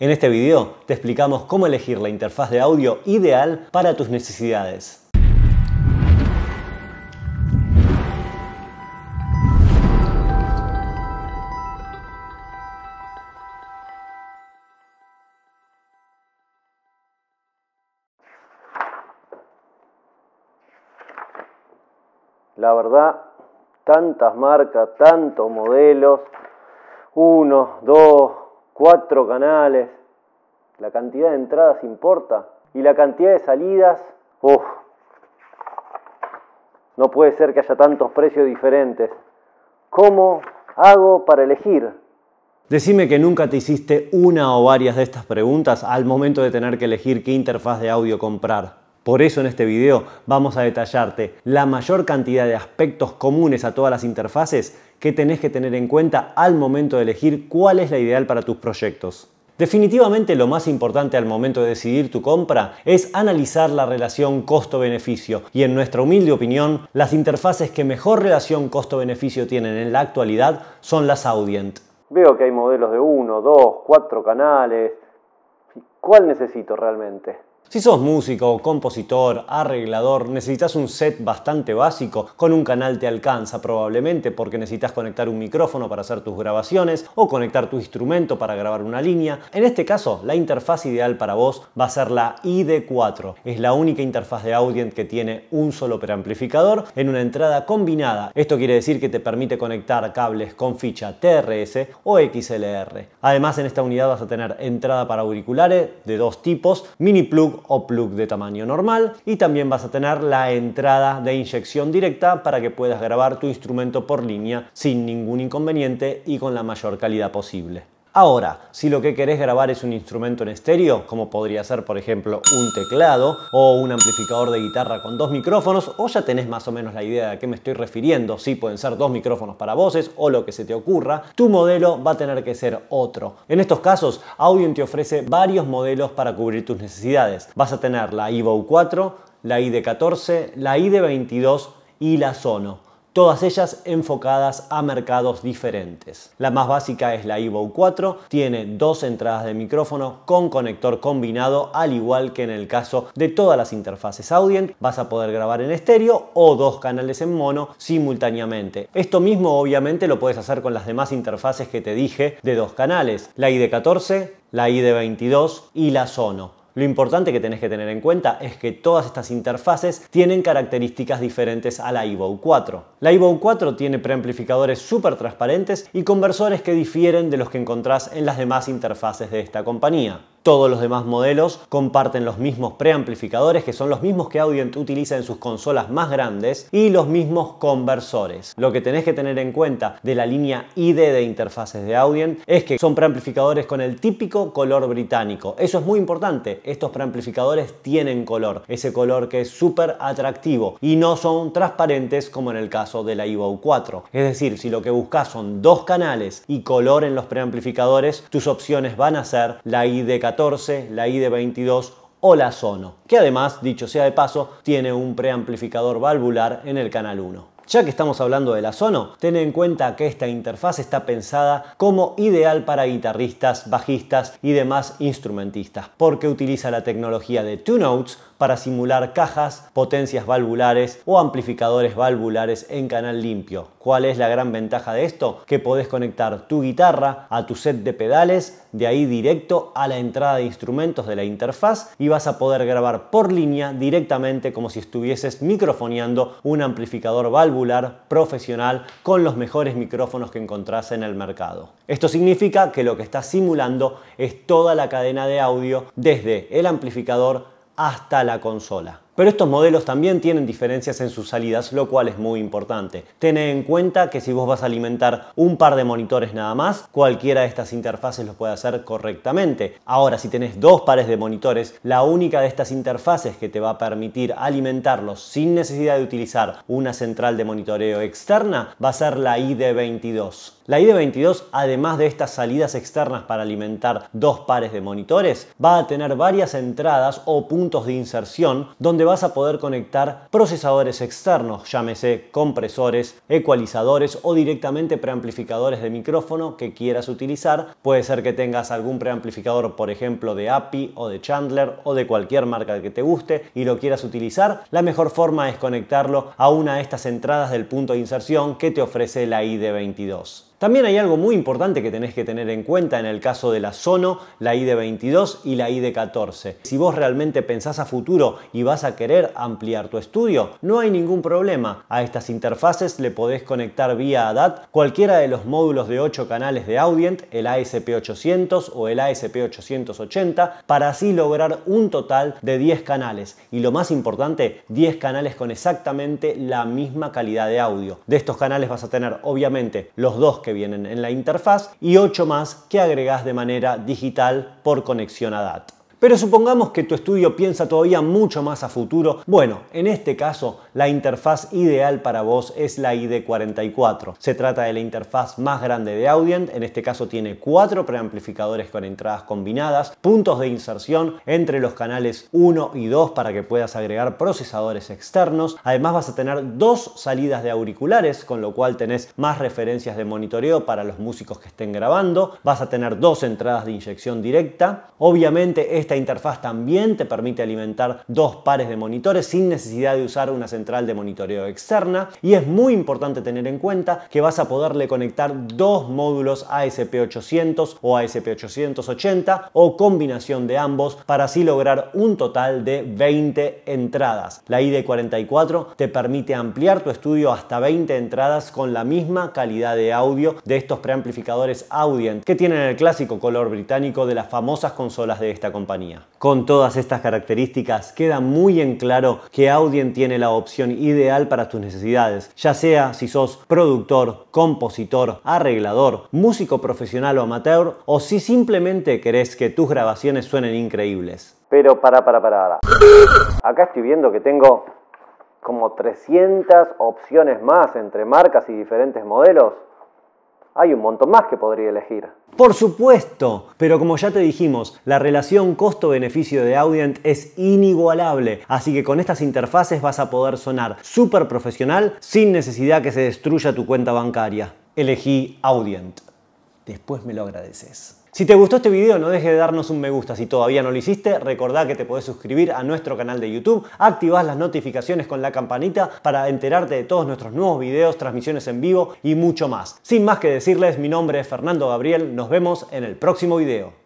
En este video te explicamos cómo elegir la interfaz de audio ideal para tus necesidades. La verdad, tantas marcas, tantos modelos, uno, dos, cuatro canales, la cantidad de entradas importa y la cantidad de salidas, uff, no puede ser que haya tantos precios diferentes. ¿Cómo hago para elegir? Decime que nunca te hiciste una o varias de estas preguntas al momento de tener que elegir qué interfaz de audio comprar. Por eso en este video vamos a detallarte la mayor cantidad de aspectos comunes a todas las interfaces que tenés que tener en cuenta al momento de elegir cuál es la ideal para tus proyectos. Definitivamente lo más importante al momento de decidir tu compra es analizar la relación costo-beneficio y en nuestra humilde opinión las interfaces que mejor relación costo-beneficio tienen en la actualidad son las Audient. Veo que hay modelos de 1, 2, 4 canales. ¿Cuál necesito realmente? Si sos músico, compositor, arreglador, necesitas un set bastante básico, con un canal te alcanza probablemente porque necesitas conectar un micrófono para hacer tus grabaciones o conectar tu instrumento para grabar una línea. En este caso, la interfaz ideal para vos va a ser la ID4. Es la única interfaz de Audient que tiene un solo preamplificador en una entrada combinada. Esto quiere decir que te permite conectar cables con ficha TRS o XLR. Además, en esta unidad vas a tener entrada para auriculares de dos tipos, mini plug o plug de tamaño normal y también vas a tener la entrada de inyección directa para que puedas grabar tu instrumento por línea sin ningún inconveniente y con la mayor calidad posible. Ahora, si lo que querés grabar es un instrumento en estéreo, como podría ser por ejemplo un teclado o un amplificador de guitarra con dos micrófonos, o ya tenés más o menos la idea de a qué me estoy refiriendo, si pueden ser dos micrófonos para voces o lo que se te ocurra, tu modelo va a tener que ser otro. En estos casos, Audion te ofrece varios modelos para cubrir tus necesidades. Vas a tener la IVO 4, la ID14, la ID22 y la Sono todas ellas enfocadas a mercados diferentes. La más básica es la Evo 4, tiene dos entradas de micrófono con conector combinado, al igual que en el caso de todas las interfaces Audient, vas a poder grabar en estéreo o dos canales en mono simultáneamente. Esto mismo obviamente lo puedes hacer con las demás interfaces que te dije de dos canales, la ID14, la ID22 y la Sono. Lo importante que tenés que tener en cuenta es que todas estas interfaces tienen características diferentes a la EVO 4. La EVO 4 tiene preamplificadores súper transparentes y conversores que difieren de los que encontrás en las demás interfaces de esta compañía. Todos los demás modelos comparten los mismos preamplificadores, que son los mismos que Audient utiliza en sus consolas más grandes, y los mismos conversores. Lo que tenés que tener en cuenta de la línea ID de interfaces de Audient es que son preamplificadores con el típico color británico. Eso es muy importante. Estos preamplificadores tienen color, ese color que es súper atractivo y no son transparentes como en el caso de la Evo 4. Es decir, si lo que buscas son dos canales y color en los preamplificadores, tus opciones van a ser la ID 14 la id 22 o la Sono, que además, dicho sea de paso, tiene un preamplificador valvular en el canal 1. Ya que estamos hablando de la Sono, ten en cuenta que esta interfaz está pensada como ideal para guitarristas, bajistas y demás instrumentistas, porque utiliza la tecnología de Two Notes para simular cajas, potencias valvulares o amplificadores valvulares en canal limpio. ¿Cuál es la gran ventaja de esto? Que podés conectar tu guitarra a tu set de pedales, de ahí directo a la entrada de instrumentos de la interfaz y vas a poder grabar por línea directamente como si estuvieses microfoneando un amplificador valvular profesional con los mejores micrófonos que encontrás en el mercado. Esto significa que lo que estás simulando es toda la cadena de audio desde el amplificador hasta la consola. Pero estos modelos también tienen diferencias en sus salidas, lo cual es muy importante. Ten en cuenta que si vos vas a alimentar un par de monitores nada más, cualquiera de estas interfaces lo puede hacer correctamente. Ahora, si tenés dos pares de monitores, la única de estas interfaces que te va a permitir alimentarlos sin necesidad de utilizar una central de monitoreo externa va a ser la ID22. La ID22, además de estas salidas externas para alimentar dos pares de monitores, va a tener varias entradas o puntos de inserción donde vas a poder conectar procesadores externos, llámese compresores, ecualizadores o directamente preamplificadores de micrófono que quieras utilizar. Puede ser que tengas algún preamplificador, por ejemplo, de API o de Chandler o de cualquier marca que te guste y lo quieras utilizar. La mejor forma es conectarlo a una de estas entradas del punto de inserción que te ofrece la ID22. También hay algo muy importante que tenés que tener en cuenta en el caso de la Sono, la ID22 y la ID14. Si vos realmente pensás a futuro y vas a querer ampliar tu estudio, no hay ningún problema. A estas interfaces le podés conectar vía ADAT cualquiera de los módulos de 8 canales de Audient, el ASP800 o el ASP880, para así lograr un total de 10 canales. Y lo más importante, 10 canales con exactamente la misma calidad de audio. De estos canales vas a tener, obviamente, los dos que vienen en la interfaz y 8 más que agregás de manera digital por conexión a DAT. Pero supongamos que tu estudio piensa todavía mucho más a futuro. Bueno, en este caso, la interfaz ideal para vos es la ID44. Se trata de la interfaz más grande de Audient. En este caso tiene cuatro preamplificadores con entradas combinadas, puntos de inserción entre los canales 1 y 2 para que puedas agregar procesadores externos. Además vas a tener dos salidas de auriculares, con lo cual tenés más referencias de monitoreo para los músicos que estén grabando. Vas a tener dos entradas de inyección directa. Obviamente esta interfaz también te permite alimentar dos pares de monitores sin necesidad de usar una central de monitoreo externa y es muy importante tener en cuenta que vas a poderle conectar dos módulos ASP800 o ASP880 o combinación de ambos para así lograr un total de 20 entradas. La ID44 te permite ampliar tu estudio hasta 20 entradas con la misma calidad de audio de estos preamplificadores Audient que tienen el clásico color británico de las famosas consolas de esta compañía. Con todas estas características queda muy en claro que Audien tiene la opción ideal para tus necesidades, ya sea si sos productor, compositor, arreglador, músico profesional o amateur, o si simplemente querés que tus grabaciones suenen increíbles. Pero para, para, para, para. Acá estoy viendo que tengo como 300 opciones más entre marcas y diferentes modelos. Hay un montón más que podría elegir. Por supuesto, pero como ya te dijimos, la relación costo-beneficio de Audient es inigualable, así que con estas interfaces vas a poder sonar súper profesional sin necesidad que se destruya tu cuenta bancaria. Elegí Audient. Después me lo agradeces. Si te gustó este video no dejes de darnos un me gusta. Si todavía no lo hiciste, recordá que te podés suscribir a nuestro canal de YouTube, activás las notificaciones con la campanita para enterarte de todos nuestros nuevos videos, transmisiones en vivo y mucho más. Sin más que decirles, mi nombre es Fernando Gabriel, nos vemos en el próximo video.